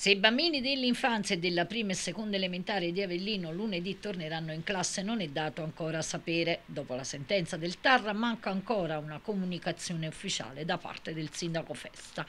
Se i bambini dell'infanzia e della prima e seconda elementare di Avellino lunedì torneranno in classe non è dato ancora sapere. Dopo la sentenza del Tarra manca ancora una comunicazione ufficiale da parte del sindaco Festa.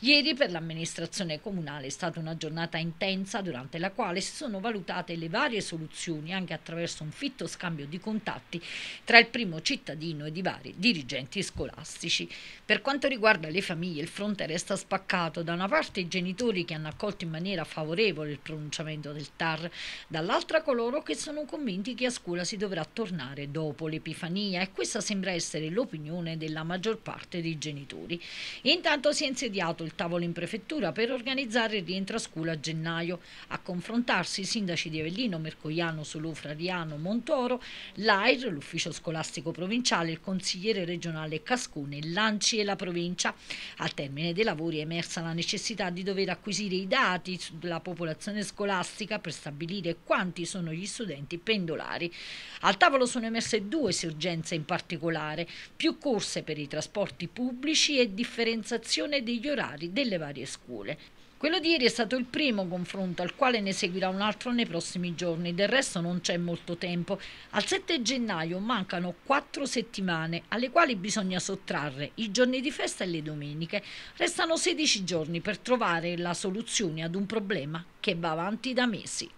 Ieri per l'amministrazione comunale è stata una giornata intensa durante la quale si sono valutate le varie soluzioni anche attraverso un fitto scambio di contatti tra il primo cittadino ed i vari dirigenti scolastici. Per quanto riguarda le famiglie il fronte resta spaccato. Da una parte i genitori che hanno accolto accolto in maniera favorevole il pronunciamento del TAR, dall'altra coloro che sono convinti che a scuola si dovrà tornare dopo l'Epifania e questa sembra essere l'opinione della maggior parte dei genitori. Intanto si è insediato il tavolo in prefettura per organizzare il rientro a scuola a gennaio. A confrontarsi i sindaci di Avellino, Mercogliano, Solù, Montoro, l'AIR, l'ufficio scolastico provinciale, il consigliere regionale Cascone, l'ANCI e la provincia. Al termine dei lavori è emersa la necessità di dover acquisire i dati dati sulla popolazione scolastica per stabilire quanti sono gli studenti pendolari. Al tavolo sono emerse due esigenze in particolare, più corse per i trasporti pubblici e differenziazione degli orari delle varie scuole. Quello di ieri è stato il primo confronto al quale ne seguirà un altro nei prossimi giorni, del resto non c'è molto tempo. Al 7 gennaio mancano quattro settimane alle quali bisogna sottrarre i giorni di festa e le domeniche. Restano 16 giorni per trovare la soluzione ad un problema che va avanti da mesi.